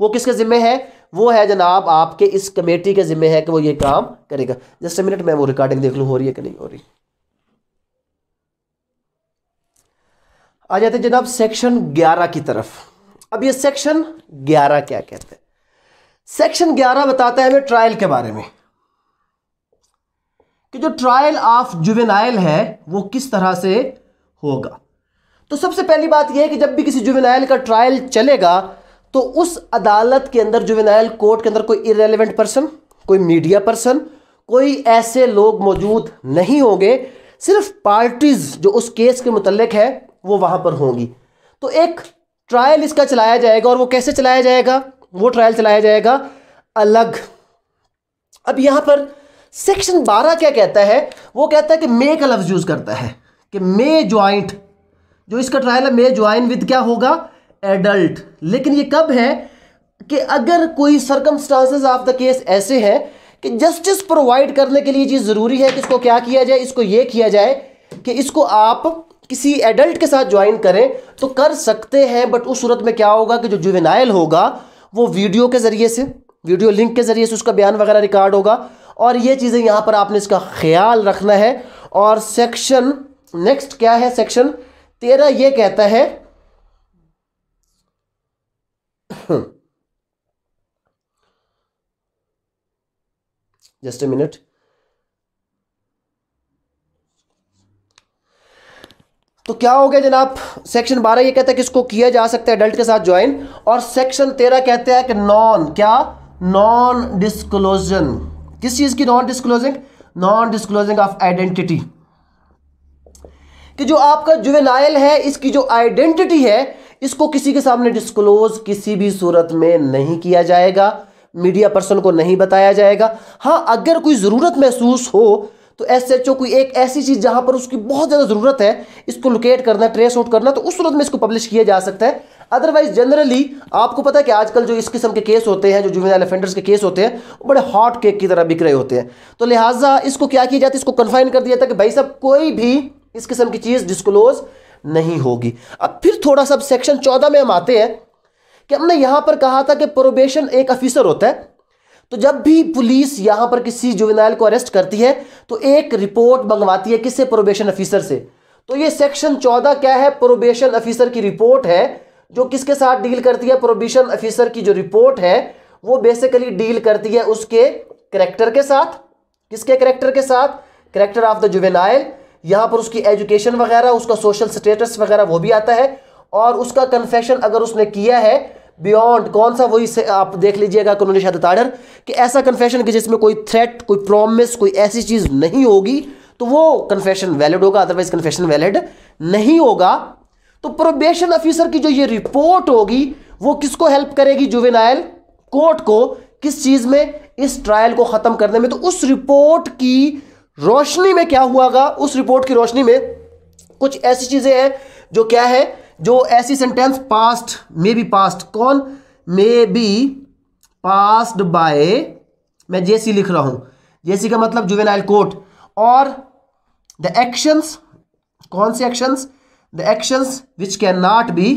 वो किसके ज़िम्मे है वो है जनाब आपके इस कमेटी के ज़िम्मे है कि वो ये काम करेगा जस्ट मिनट मैं वो रिकॉर्डिंग देख लूँ हो रही है कि नहीं हो रही आ जाते हैं जनाब सेक्शन 11 की तरफ अब ये सेक्शन 11 क्या कहते हैं सेक्शन 11 बताता है हमें ट्रायल के बारे में कि जो ट्रायल ऑफ जुवेनाइल है वो किस तरह से होगा तो सबसे पहली बात ये है कि जब भी किसी जुवेनाइल का ट्रायल चलेगा तो उस अदालत के अंदर जुवेनाइल कोर्ट के अंदर कोई इरेलीवेंट पर्सन कोई मीडिया पर्सन कोई ऐसे लोग मौजूद नहीं होंगे सिर्फ पार्टीज जो उस केस के मुतलक है वो वहां पर होंगी तो एक ट्रायल इसका चलाया जाएगा और वो कैसे चलाया जाएगा वो ट्रायल चलाया जाएगा अलग अब यहां पर सेक्शन बारह क्या कहता है वो कहता है कि मे का लफ्ज़ यूज़ करता है कि मे ज्वाइंट जो इसका ट्रायल है मे ज्वाइन विद क्या होगा एडल्ट लेकिन ये कब है कि अगर कोई सर्कमस्टांसेस ऑफ द केस ऐसे हैं कि जस्टिस प्रोवाइड करने के लिए चीज़ ज़रूरी है कि इसको क्या किया जाए इसको ये किया जाए कि इसको आप किसी एडल्ट के साथ ज्वाइन करें तो कर सकते हैं बट उस सूरत में क्या होगा कि जो जुवेनाइल होगा वो वीडियो के ज़रिए से वीडियो लिंक के ज़रिए से उसका बयान वगैरह रिकॉर्ड होगा और ये चीज़ें यहाँ पर आपने इसका ख्याल रखना है और सेक्शन नेक्स्ट क्या है सेक्शन तेरह ये कहता है जस्ट ए मिनट तो क्या हो गया जनाब सेक्शन बारह ये कहता है कि इसको किया जा सकता है एडल्ट के साथ ज्वाइन और सेक्शन तेरह कहते हैं कि नॉन क्या नॉन डिस्क्लोजन किस चीज की non disclosing non disclosing of identity कि जो आपका जुवेनाइल है इसकी जो आइडेंटिटी है इसको किसी के सामने डिस्क्लोज किसी भी सूरत में नहीं किया जाएगा मीडिया पर्सन को नहीं बताया जाएगा हाँ अगर कोई ज़रूरत महसूस हो तो एस एच ओ कोई एक ऐसी चीज़ जहां पर उसकी बहुत ज़्यादा ज़रूरत है इसको लोकेट करना ट्रेस आउट करना तो उस सूरत में इसको पब्लिश किया जा सकता है अदरवाइज जनरली आपको पता है कि आजकल जो इस किस्म के केस होते हैं जो जुवेनाइल अफेंडर्स के केस होते हैं वो बड़े हॉट केक की तरह बिक रहे होते हैं तो लिहाजा इसको क्या किया जाता है इसको कन्फाइन कर दिया जाता है कि भाई साहब कोई भी इस किस्म की चीज़ डिस्कलोज नहीं होगी अब फिर थोड़ा सा सेक्शन चौदह में हम आते हैं कि हमने यहां पर कहा था कि प्रोबेशन एक ऑफिसर होता है तो जब भी पुलिस यहां पर किसी जुवेनाइल को अरेस्ट करती है तो एक रिपोर्ट मंगवाती है किससे प्रोबेशन ऑफिसर से तो ये सेक्शन चौदह क्या है प्रोबेशन ऑफिसर की रिपोर्ट है जो किसके साथ डील करती है प्रोबेशन ऑफिसर की जो रिपोर्ट है वो बेसिकली डील करती है उसके करेक्टर के साथ किसके करेक्टर के साथ करेक्टर ऑफ द जुवेनाइल यहां पर उसकी एजुकेशन वगैरह उसका सोशल स्टेटस वगैरह वो भी आता है और उसका कन्फेशन अगर उसने किया है बियॉन्ड कौन सा वही से आप देख लीजिएगा कि उन्होंने शायद ताडर कि ऐसा कन्फेशन कि जिसमें कोई थ्रेट कोई प्रॉमिस कोई ऐसी चीज़ नहीं होगी तो वो कन्फेशन वैलिड होगा अदरवाइज कन्फेशन वैलिड नहीं होगा तो प्रोबेशन ऑफिसर की जो ये रिपोर्ट होगी वो किसको हेल्प करेगी जुवेनाइल कोर्ट को किस चीज़ में इस ट्रायल को ख़त्म करने में तो उस रिपोर्ट की रोशनी में क्या हुआगा उस रिपोर्ट की रोशनी में कुछ ऐसी चीज़ें हैं जो क्या है जो ऐसी sentence passed may be passed कौन मे बी पास्ड बाय मैं जेसी लिख रहा हूं जेसी का मतलब जुवेनाइल कोर्ट और द एक्शंस कौन से actions the actions which can not be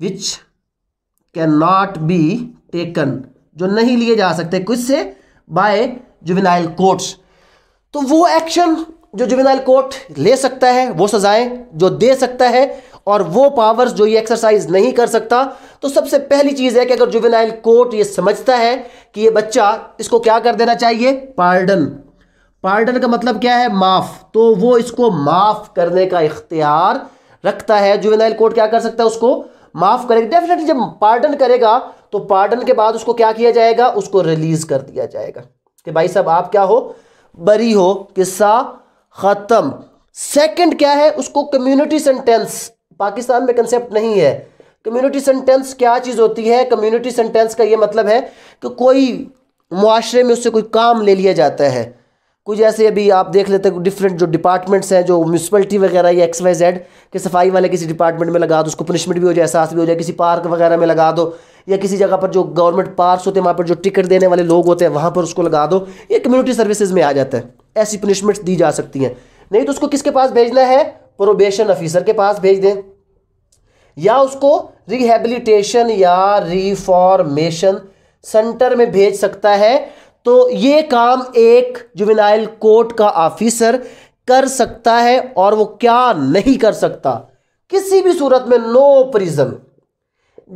which can not be taken जो नहीं लिए जा सकते कुछ से बाय जुवेनाइल कोर्ट्स तो वो एक्शन जो जुवेनाइल कोर्ट ले सकता है वो सज़ाएं जो दे सकता है और वो पावर्स जो ये एक्सरसाइज नहीं कर सकता तो सबसे पहली चीज़ है कि अगर जुवेनाइल कोर्ट ये समझता है कि ये बच्चा इसको क्या कर देना चाहिए पार्डन पार्डन का मतलब क्या है माफ़ तो वो इसको माफ़ करने का इख्तियार रखता है जुबेनाइल कोर्ट क्या कर सकता है उसको माफ़ करेगा डेफिनेटली जब पार्डन करेगा तो पार्डन के बाद उसको क्या किया जाएगा उसको रिलीज़ कर दिया जाएगा कि भाई साहब आप क्या हो बरी हो किस्सा ख़त्म सेकंड क्या है उसको कम्युनिटी सेंटेंस पाकिस्तान में कंसेप्ट नहीं है कम्युनिटी सेंटेंस क्या चीज़ होती है कम्युनिटी सेंटेंस का ये मतलब है कि कोई मुआरे में उससे कोई काम ले लिया जाता है कुछ ऐसे अभी आप देख लेते हैं डिफरेंट जो डिपार्टमेंट्स हैं जो म्यूनसिपलिटी वगैरह या एक्स वाई जेड के सफाई वाले किसी डिपार्टमेंट में लगा दो उसको पनिशमेंट भी हो जाए एहसास भी हो जाए किसी पार्क वगैरह में लगा दो या किसी जगह पर जो गवर्नमेंट पार्क होते हैं वहाँ पर जो टिकट देने वाले लोग होते हैं वहाँ पर उसको लगा दो ये कम्युनिटी सर्विसेज में आ जाता है ऐसी पनिशमेंट दी जा सकती हैं नहीं तो उसको किसके पास भेजना है प्रोबेशन ऑफिसर के पास भेज दें या उसको रिहेबिलिटेशन या रिफॉर्मेशन सेंटर में भेज सकता है तो ये काम एक जुवेनाइल कोर्ट का ऑफिसर कर सकता है और वो क्या नहीं कर सकता किसी भी सूरत में नो प्रिजन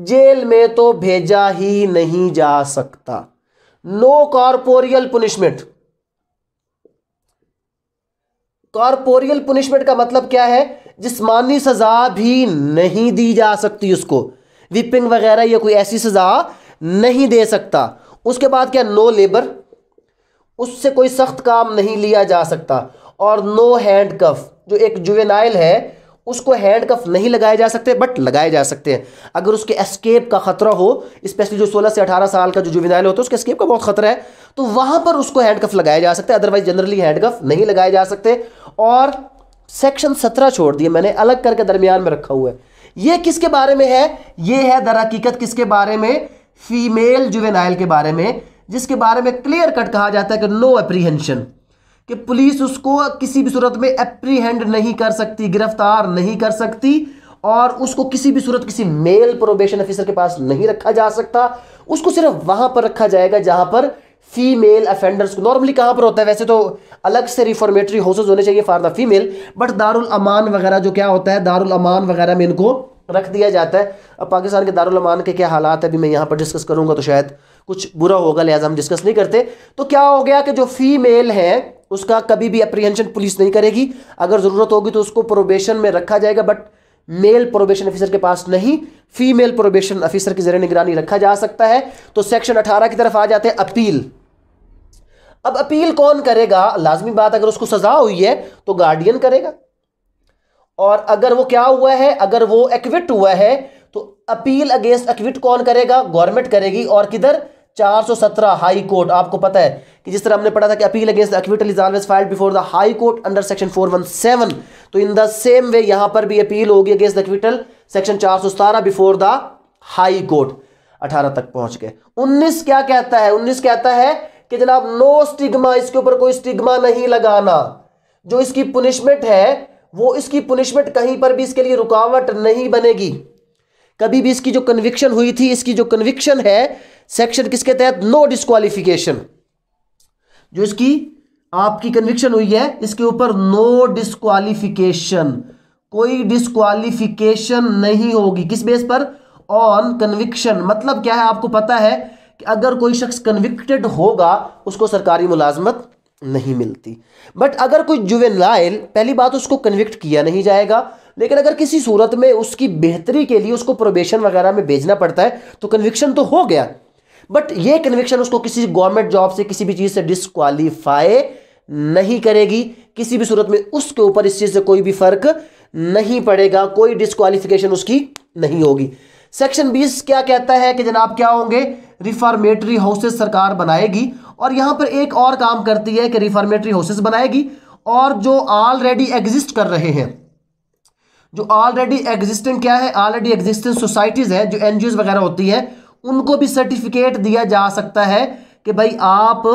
जेल में तो भेजा ही नहीं जा सकता no corporal punishment corporal punishment का मतलब क्या है जिसमानी सजा भी नहीं दी जा सकती उसको विपिंग वगैरह या कोई ऐसी सजा नहीं दे सकता उसके बाद क्या नो लेबर उससे कोई सख्त काम नहीं लिया जा सकता और नो हैंड कफ जो एक जुवेनाइल है उसको हैंड कफ नहीं लगाए जा सकते बट लगाए जा सकते हैं अगर उसके एस्केप का खतरा हो स्पेशली जो 16 से 18 साल का जो जुविनाइल होता है उसके एस्केप का बहुत खतरा है तो वहां पर उसको हैंड कफ लगाया जा सकता है अदरवाइज जनरली हैंड कफ नहीं लगाए जा सकते और सेक्शन सत्रह छोड़ दिए मैंने अलग करके दरमियान में रखा हुआ है ये किसके बारे में है ये है दर हकीकत किसके बारे में फीमेल जुवेनाइल के बारे में जिसके बारे में क्लियर कट कहा जाता है कि नो अप्रीहेंशन कि पुलिस उसको किसी भी सूरत में अप्रीहेंड नहीं कर सकती गिरफ्तार नहीं कर सकती और उसको किसी भी सूरत किसी मेल प्रोबेशन ऑफिसर के पास नहीं रखा जा सकता उसको सिर्फ वहां पर रखा जाएगा जहां पर फीमेल अफेंडर्स को नॉर्मली कहां पर होता है वैसे तो अलग से रिफॉर्मेटरी हाउसेज होने चाहिए for the female but Darul Aman वगैरह जो क्या होता है दारुल अमान वगैरह में इनको रख दिया जाता है अब पाकिस्तान के दारुल अमान के क्या हालात है अभी मैं यहाँ पर डिस्कस करूंगा तो शायद कुछ बुरा होगा लिहाजा हम डिस्कस नहीं करते तो क्या हो गया कि जो फीमेल है उसका कभी भी अप्रीहेंशन पुलिस नहीं करेगी अगर ज़रूरत होगी तो उसको प्रोबेशन में रखा जाएगा बट मेल प्रोबेशन ऑफिसर के पास नहीं फीमेल प्रोबेशन ऑफिसर की जरिए निगरानी रखा जा सकता है तो सेक्शन अठारह की तरफ आ जाते हैं अपील अब अपील कौन करेगा लाजमी बात अगर उसको सजा हुई है तो गार्डियन करेगा और अगर वो क्या हुआ है अगर वो एक्विट हुआ है तो अपील अगेंस्ट एक्विट कौन करेगा गवर्नमेंट करेगी और किधर 417 हाई कोर्ट आपको पता है कि जिस तरह हमने पढ़ा था कि appeal against acquittal is always filed before the high court under section 417 तो इन द सेम वे यहां पर भी अपील होगी against acquittal section 417 before the high court 18 तक पहुंच गए 19 क्या कहता है 19 कहता है कि जनाब नो स्टिग्मा इसके ऊपर कोई स्टिग्मा नहीं लगाना जो इसकी पुनिशमेंट है वो इसकी पुनिशमेंट कहीं पर भी इसके लिए रुकावट नहीं बनेगी कभी भी इसकी जो कन्विक्शन हुई थी इसकी जो कन्विक्शन है सेक्शन किसके तहत नो डिस्कालिफिकेशन जो इसकी आपकी कन्विक्शन हुई है इसके ऊपर नो डिस्कालिफिकेशन कोई डिस्कालिफिकेशन नहीं होगी किस बेस पर ऑन कन्विक्शन मतलब क्या है आपको पता है कि अगर कोई शख्स कन्विक्टेड होगा उसको सरकारी मुलाजमत नहीं मिलती बट अगर कोई जुवेनाइल पहली बात उसको कन्विक्ट किया नहीं जाएगा लेकिन अगर किसी सूरत में उसकी बेहतरी के लिए उसको प्रोबेशन वगैरह में भेजना पड़ता है तो कन्विक्शन तो हो गया बट ये कन्विक्शन उसको किसी गवर्नमेंट जॉब से किसी भी चीज़ से डिसक्वालीफाई नहीं करेगी किसी भी सूरत में उसके ऊपर इस चीज़ से कोई भी फर्क नहीं पड़ेगा कोई डिसक्वालिफिकेशन उसकी नहीं होगी सेक्शन 20 क्या कहता है कि जनाब क्या होंगे रिफॉर्मेटरी हाउसेस सरकार बनाएगी और यहां पर एक और काम करती है कि रिफॉर्मेटरी हाउसेस बनाएगी और जो ऑलरेडी एग्जिस्ट कर रहे हैं जो ऑलरेडी एग्जिस्टिंग क्या है ऑलरेडी एग्जिस्टिंग सोसाइटीज़ है जो एनजीओ वगैरह होती है उनको भी सर्टिफिकेट दिया जा सकता है कि भाई आप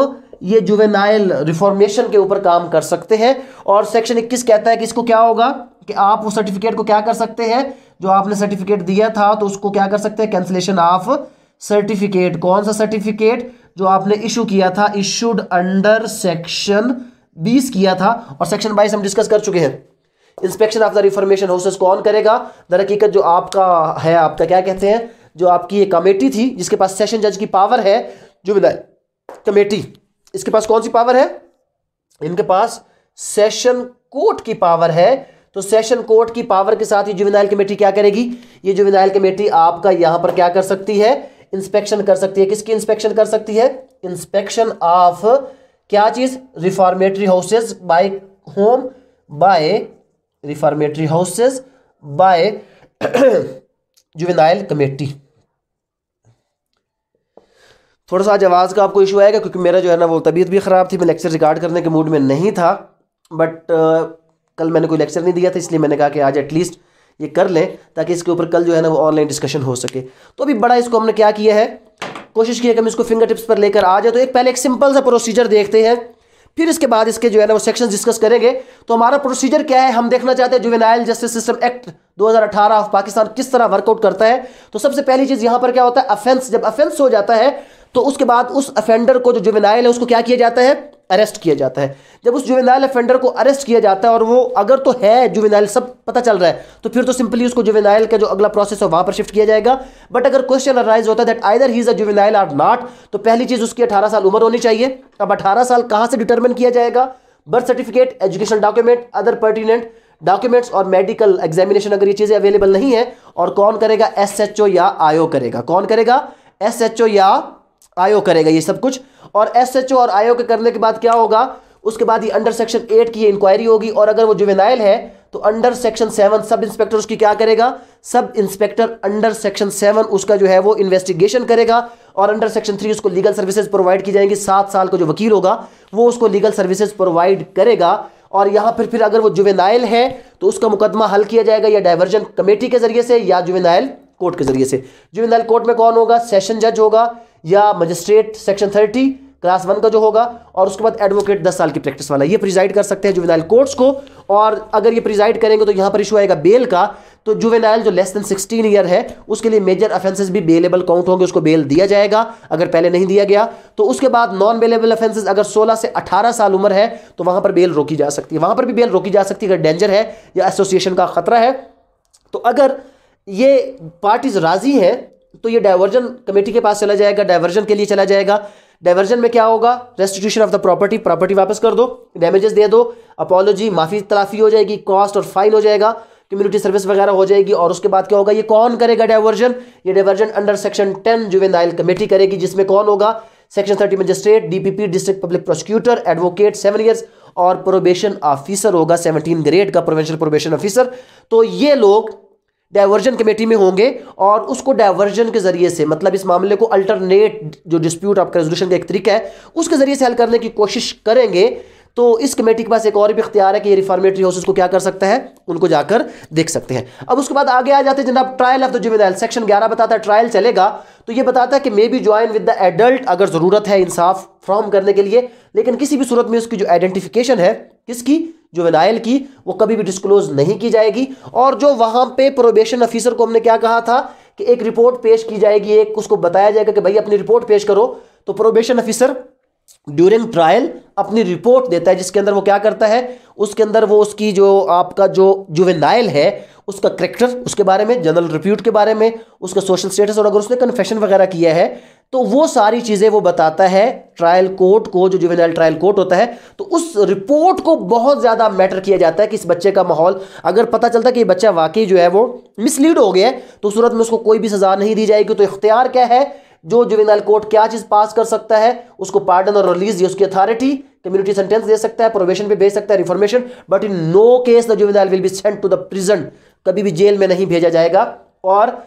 ये जुवेनाइल रिफॉर्मेशन के ऊपर काम कर सकते हैं और सेक्शन 21 कहता है कि इसको क्या होगा कि आप वो सर्टिफिकेट को क्या कर सकते हैं जो आपने सर्टिफिकेट दिया था तो उसको क्या कर सकते हैं कैंसिलेशन ऑफ सर्टिफिकेट कौन सा सर्टिफिकेट जो आपने इशू किया था इशूड अंडर सेक्शन 20 किया था और सेक्शन 22 हम डिस्कस कर चुके हैं inspection of the reformation houses कौन करेगा दर हकीकत जो आपका है आपका क्या कहते हैं जो आपकी ये कमेटी थी जिसके पास सेशन जज की पावर है जो विधायक कमेटी इसके पास कौन सी पावर है इनके पास सेशन कोर्ट की पावर है तो सेशन कोर्ट की पावर के साथ ये जुविनाइल कमेटी क्या करेगी ये जुविनाइल कमेटी आपका यहां पर क्या कर सकती है इंस्पेक्शन कर सकती है किसकी इंस्पेक्शन कर सकती है इंस्पेक्शन ऑफ क्या चीज reformatory houses by home by reformatory houses by juvenile committee थोड़ा सा आज आवाज़ का आपको इशू आएगा क्योंकि मेरा जो है ना वो तबीयत भी ख़राब थी मैं लेक्चर रिकॉर्ड करने के मूड में नहीं था बट कल मैंने कोई लेक्चर नहीं दिया था इसलिए मैंने कहा कि आज एटलीस्ट ये कर लें ताकि इसके ऊपर कल जो है ना वो ऑनलाइन डिस्कशन हो सके तो अभी बड़ा इसको हमने क्या किया है कोशिश की है कि हम इसको फिंगर टिप्स पर लेकर आ जाए तो एक पहले एक सिंपल सा प्रोसीजर देखते हैं फिर इसके बाद इसके जो है ना वो सेक्शन डिस्कस करेंगे तो हमारा प्रोसीजर क्या है हम देखना चाहते हैं juvenile justice system act 2018 of Pakistan किस तरह वर्कआउट करता है तो सबसे पहली चीज़ यहाँ पर क्या होता है अफेंस जब अफेंस हो जाता है तो उसके बाद उस अफेंडर को जो जुवेनाइल है उसको क्या किया जाता है अरेस्ट किया जाता है जब उस जुवेनाइल अफेंडर को अरेस्ट किया जाता है और वो अगर तो है जुवेनाइल सब पता चल रहा है तो फिर तो सिंपली उसको जुवेनाइल का जो अगला प्रोसेस है वहां पर शिफ्ट किया जाएगा बट अगर क्वेश्चन अराइज होता है that either he is a juvenile or not तो पहली चीज़ उसकी अठारह साल उम्र होनी चाहिए अब अठारह साल कहाँ से डिटर्मिन किया जाएगा birth certificate education document other pertinent documents और मेडिकल एग्जामिनेशन अगर ये चीज़ें अवेलेबल नहीं है और कौन करेगा एस या आयो करेगा कौन करेगा एस या आयो करेगा ये सब कुछ और एसएचओ और आयो के करने के बाद क्या होगा उसके बाद ये अंडर सेक्शन एट की इंक्वायरी होगी और अगर वो जुवेनाइल है तो under section seven sub inspector उसकी क्या करेगा sub inspector under section seven उसका जो है वो इन्वेस्टिगेशन करेगा और अंडर सेक्शन थ्री उसको लीगल सर्विसेज प्रोवाइड की जाएंगी सात साल का जो वकील होगा वो उसको लीगल सर्विसेज प्रोवाइड करेगा और यहां पर फिर अगर वो जुवेनाइल है तो उसका मुकदमा हल किया जाएगा या डायवर्जन कमेटी के जरिए से या जुवेनाइल कोर्ट के जरिए से जुवेनाइल कोर्ट में कौन होगा सेशन जज होगा या magistrate section thirty class one का जो होगा और उसके बाद एडवोकेट दस साल की प्रैक्टिस वाला ये प्रिजाइड कर सकते हैं जुवेनाइल कोर्ट्स को और अगर ये प्रिजाइड करेंगे तो यहाँ पर इशू आएगा बेल का तो जुवेनाइल जो लेस देन सिक्सटीन ईयर है उसके लिए मेजर अफेंसेस भी बेलेबल काउंट होंगे उसको बेल दिया जाएगा अगर पहले नहीं दिया गया तो उसके बाद नॉन बेलेबल अफेंसेज अगर सोलह से अठारह साल उम्र है तो वहाँ पर बेल रोकी जा सकती है वहाँ पर भी बेल रोकी जा सकती है अगर डेंजर है या एसोसिएशन का खतरा है तो अगर ये पार्टीज राजी हैं तो ये डायवर्जन कमेटी के पास चला जाएगा डायवर्जन के लिए चला जाएगा डायवर्जन में क्या होगा restitution of the property property वापस कर दो डैमेजेस दे दो अपॉलोजी माफी तलाफी हो जाएगी कॉस्ट और फाइल हो जाएगा कम्युनिटी सर्विस वगैरह हो जाएगी और उसके बाद क्या होगा ये कौन करेगा डायवर्जन ये diversion under section ten juvenile committee करेगी जिसमें कौन होगा section thirty magistrate DPP district public prosecutor advocate seven years और प्रोबेशन ऑफिसर होगा सेवनटीन ग्रेड का प्रोवेंशियल प्रोबेशन ऑफिसर तो ये लोग डाइवर्जन कमेटी में होंगे और उसको डाइवर्जन के जरिए से मतलब इस मामले को अल्टरनेट जो डिस्प्यूट आपका रेजोल्यूशन का एक तरीका है उसके जरिए से हल करने की कोशिश करेंगे तो इस कमेटी के पास एक और भी इख्तियार है कि ये रिफॉर्मेटरी हाउसेस को क्या कर सकता है उनको जाकर देख सकते हैं अब उसके बाद आगे आ जाते हैं जनाब trial of the juvenile section 11 बताता है ट्रायल चलेगा तो ये बताता है कि may be join with the adult अगर ज़रूरत है इंसाफ फ्रॉम करने के लिए लेकिन किसी भी सूरत में उसकी जो आइडेंटिफिकेशन है किसकी जो विनाइल की वो कभी भी डिस्क्लोज नहीं की जाएगी और जो वहां पे प्रोबेशन ऑफिसर को हमने क्या कहा था कि एक रिपोर्ट पेश की जाएगी एक उसको बताया जाएगा कि भाई अपनी रिपोर्ट पेश करो तो प्रोबेशन ऑफिसर ड्यूरिंग ट्रायल अपनी रिपोर्ट देता है जिसके अंदर वो क्या करता है उसके अंदर वो उसकी जो आपका जो जुवेनाइल है उसका करेक्टर उसके बारे में जनरल रिप्यूट के बारे में उसका सोशल स्टेटस और अगर उसने कन्फेशन वगैरह किया है तो वो सारी चीज़ें वो बताता है ट्रायल कोर्ट को जो जुवेनाइल ट्रायल कोर्ट होता है तो उस रिपोर्ट को बहुत ज़्यादा मैटर किया जाता है कि इस बच्चे का माहौल अगर पता चलता है कि ये बच्चा वाकई जो है वो मिसलीड हो गया है तो सूरत में उसको कोई भी सज़ा नहीं दी जाएगी तो इख्तियार क्या है जो जुवेनाइल कोर्ट क्या चीज़ पास कर सकता है उसको पार्डन और रिलीज या उसकी अथॉरिटी कम्युनिटी सेंटेंस दे सकता है प्रोवेशन पे भेज सकता है reformation but in no case the juvenile will be sent to the prison कभी भी जेल में नहीं भेजा जाएगा और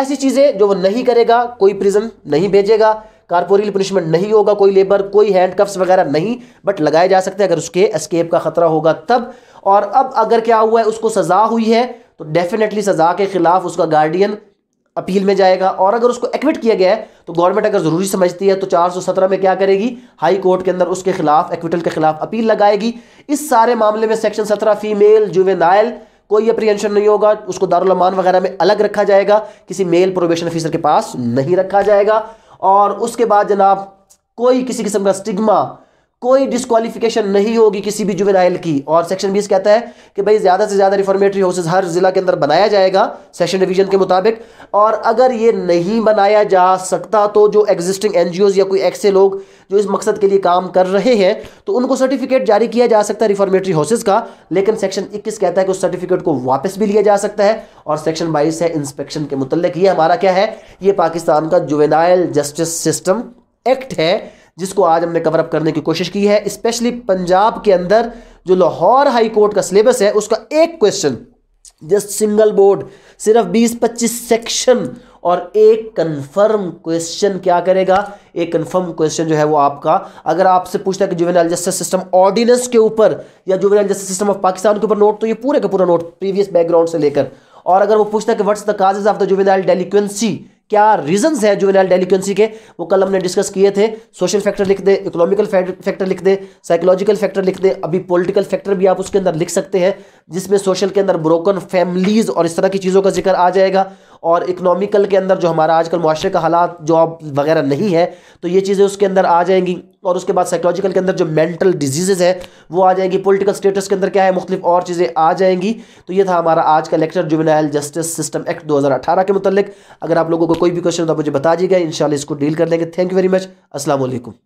ऐसी चीज़ें जो वो नहीं करेगा कोई प्रिजन नहीं भेजेगा कारपोरियल पनिशमेंट नहीं होगा कोई लेबर कोई हैंड कप्स वगैरह नहीं बट लगाए जा सकते हैं अगर उसके एस्केप का खतरा होगा तब और अब अगर क्या हुआ है उसको सज़ा हुई है तो डेफिनेटली सज़ा के ख़िलाफ़ उसका गार्डियन अपील में जाएगा और अगर उसको एक्विट किया गया है तो गवर्नमेंट अगर ज़रूरी समझती है तो 417 में क्या करेगी हाई कोर्ट के अंदर उसके खिलाफ एक्विटल के खिलाफ अपील लगाएगी इस सारे मामले में सेक्शन 17 फीमेल जुवेनाइल कोई अप्रीहेंशन नहीं होगा उसको दारुलमान वगैरह में अलग रखा जाएगा किसी मेल प्रोबेशन ऑफिसर के पास नहीं रखा जाएगा और उसके बाद जनाब कोई किसी किस्म का स्टिग्मा कोई डिस्कालीफिकेशन नहीं होगी किसी भी जुवेनाइल की और सेक्शन बीस कहता है कि भाई ज़्यादा से ज़्यादा रिफॉर्मेटरी हाउसेज हर ज़िला के अंदर बनाया जाएगा सेशन डिवीजन के मुताबिक और अगर ये नहीं बनाया जा सकता तो जो एग्जिस्टिंग एन या कोई ऐसे लोग जो इस मकसद के लिए काम कर रहे हैं तो उनको सर्टिफिकेट जारी किया जा सकता है रिफॉर्मेटरी हाउसेज का लेकिन सेक्शन इक्कीस कहता है कि उस सर्टिफिकेट को वापस भी लिया जा सकता है और सेक्शन बाईस है इंस्पेक्शन के मुतल ये हमारा क्या है ये पाकिस्तान का जुवेनाइल जस्टिस सिस्टम एक्ट है जिसको आज हमने कवरअप करने की कोशिश की है स्पेशली पंजाब के अंदर जो लाहौर हाई कोर्ट का सिलेबस है उसका एक क्वेश्चन जस्ट सिंगल बोर्ड सिर्फ 20-25 सेक्शन और एक कंफर्म क्वेश्चन क्या करेगा एक कंफर्म क्वेश्चन जो है वो आपका अगर आपसे पूछता है कि जुवेनाइल जस्टिस सिस्टम ऑर्डिनेंस के ऊपर या juvenile justice system of Pakistan के ऊपर नोट तो ये पूरे का पूरा नोट प्रीवियस बैकग्राउंड से लेकर और अगर वो पूछता है कि what's the causes of the juvenile delinquency क्या रीजन है जुवेनाइल डेलिक्वेंसी के वो कल हमने डिस्कस किए थे सोशल फैक्टर लिख दे इकोनॉमिकल फैक्टर लिख दे साइकोलॉजिकल फैक्टर लिख दे अभी पॉलिटिकल फैक्टर भी आप उसके अंदर लिख सकते हैं जिसमें सोशल के अंदर ब्रोकन फैमिलीज़ और इस तरह की चीज़ों का जिक्र आ जाएगा और इकनॉमिकल के अंदर जो हमारा आजकल माशरे का हालात जॉब वगैरह नहीं है तो ये चीज़ें उसके अंदर आ जाएंगी और उसके बाद साइकोलॉजिकल के अंदर जो मेंटल डिजीजेज है वो आ जाएंगी पॉलिटिकल स्टेटस के अंदर क्या है मुख्तफ और चीज़ें आ जाएंगी तो ये था हमारा आज का lecture juvenile justice system act दो के मतलब अगर आप लोगों को कोई भी क्वेश्चन तो मुझे बता दीजिएगा इन इसको डील कर लेंगे थैंक यू वेरी मच असल